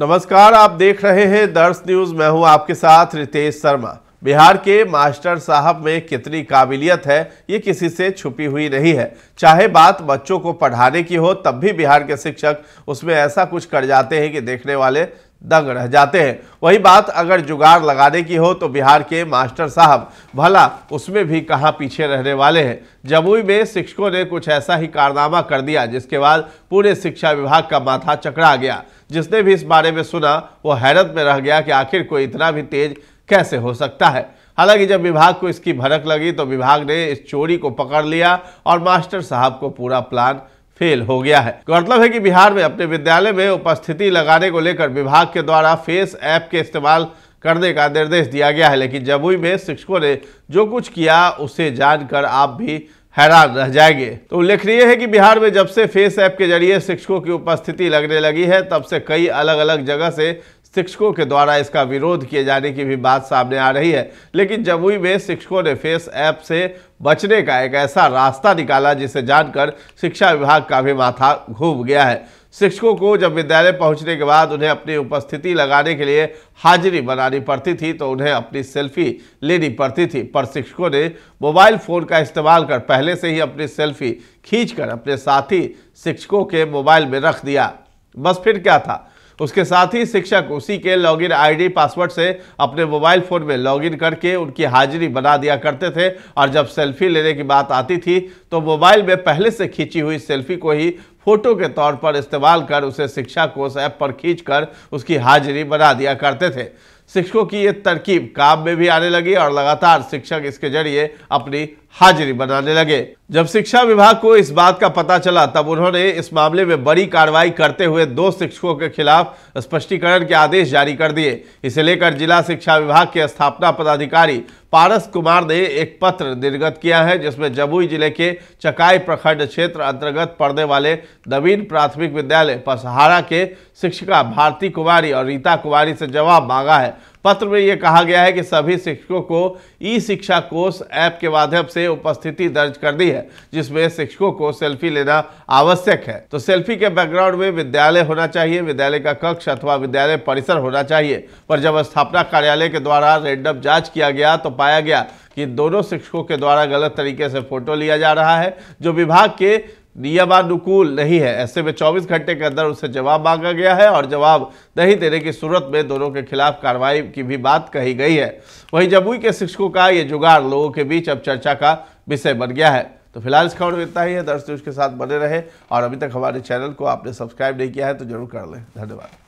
नमस्कार आप देख रहे हैं दर्श न्यूज मैं हूं आपके साथ रितेश शर्मा बिहार के मास्टर साहब में कितनी काबिलियत है ये किसी से छुपी हुई नहीं है चाहे बात बच्चों को पढ़ाने की हो तब भी बिहार के शिक्षक उसमें ऐसा कुछ कर जाते हैं कि देखने वाले दंग रह जाते हैं वही बात अगर जुगाड़ लगाने की हो तो बिहार के मास्टर साहब भला उसमें भी कहाँ पीछे रहने वाले हैं जमुई में शिक्षकों ने कुछ ऐसा ही कारनामा कर दिया जिसके बाद पूरे शिक्षा विभाग का माथा चकरा गया जिसने भी इस बारे में सुना वो हैरत में रह गया कि आखिर कोई इतना भी तेज कैसे हो सकता है हालांकि जब विभाग को इसकी भड़क लगी तो विभाग ने इस चोरी को पकड़ लिया और मास्टर साहब को पूरा प्लान फेल हो गया है गौरतलब है कि बिहार में अपने विद्यालय में उपस्थिति लगाने को लेकर विभाग के द्वारा फेस ऐप के इस्तेमाल करने का निर्देश दिया गया है लेकिन जमुई में शिक्षकों ने जो कुछ किया उसे जानकर आप भी हैरान रह जाएंगे तो उल्लेखनीय है कि बिहार में जब से फेस ऐप के जरिए शिक्षकों की उपस्थिति लगने लगी है तब से कई अलग अलग जगह से शिक्षकों के द्वारा इसका विरोध किए जाने की भी बात सामने आ रही है लेकिन जमुई में शिक्षकों ने फेस ऐप से बचने का एक ऐसा रास्ता निकाला जिसे जानकर शिक्षा विभाग का भी माथा घूम गया है शिक्षकों को जब विद्यालय पहुंचने के बाद उन्हें अपनी उपस्थिति लगाने के लिए हाजिरी बनानी पड़ती थी तो उन्हें अपनी सेल्फी लेनी पड़ती थी पर शिक्षकों ने मोबाइल फ़ोन का इस्तेमाल कर पहले से ही अपनी सेल्फी खींचकर अपने साथी शिक्षकों के मोबाइल में रख दिया बस फिर क्या था तो उसके साथ ही शिक्षक उसी के लॉगिन आईडी पासवर्ड से अपने मोबाइल फ़ोन में लॉगिन करके उनकी हाजिरी बना दिया करते थे और जब सेल्फी लेने की बात आती थी तो मोबाइल में पहले से खींची हुई सेल्फी को ही फोटो के तौर पर इस्तेमाल कर उसे शिक्षा कोष ऐप पर खींचकर उसकी हाजिरी बना दिया करते थे शिक्षकों की ये तरकीब काम में भी आने लगी और लगातार शिक्षक इसके जरिए अपनी हाजिरी बनाने लगे जब शिक्षा विभाग को इस बात का पता चला तब उन्होंने इस मामले में बड़ी कार्रवाई करते हुए दो शिक्षकों के खिलाफ स्पष्टीकरण के आदेश जारी कर दिए इसे लेकर जिला शिक्षा विभाग के स्थापना पदाधिकारी पारस कुमार ने एक पत्र निर्गत किया है जिसमें जमुई जिले के चकाई प्रखंड क्षेत्र अंतर्गत पढ़ने वाले नवीन प्राथमिक विद्यालय पसहारा के शिक्षिका भारती कुमारी और रीता कुमारी से जवाब मांगा है पत्र में यह कहा गया है कि सभी शिक्षकों को ई शिक्षा कोष ऐप के माध्यम से उपस्थिति दर्ज कर दी है जिसमें शिक्षकों को सेल्फी लेना आवश्यक है तो सेल्फी के बैकग्राउंड में विद्यालय होना चाहिए विद्यालय का कक्ष अथवा विद्यालय परिसर होना चाहिए पर जब स्थापना कार्यालय के द्वारा रेंडम जांच किया गया तो पाया गया कि दोनों शिक्षकों के द्वारा गलत तरीके से फोटो लिया जा रहा है जो विभाग के नियमानुकूल नहीं है ऐसे में 24 घंटे के अंदर उसे जवाब मांगा गया है और जवाब नहीं देने की सूरत में दोनों के खिलाफ कार्रवाई की भी बात कही गई है वहीं जमुई के शिक्षकों का ये जुगाड़ लोगों के बीच अब चर्चा का विषय बन गया है तो फिलहाल इस खबर में इतना ही है दर्श के साथ बने रहे और अभी तक हमारे चैनल को आपने सब्सक्राइब नहीं किया है तो जरूर कर लें धन्यवाद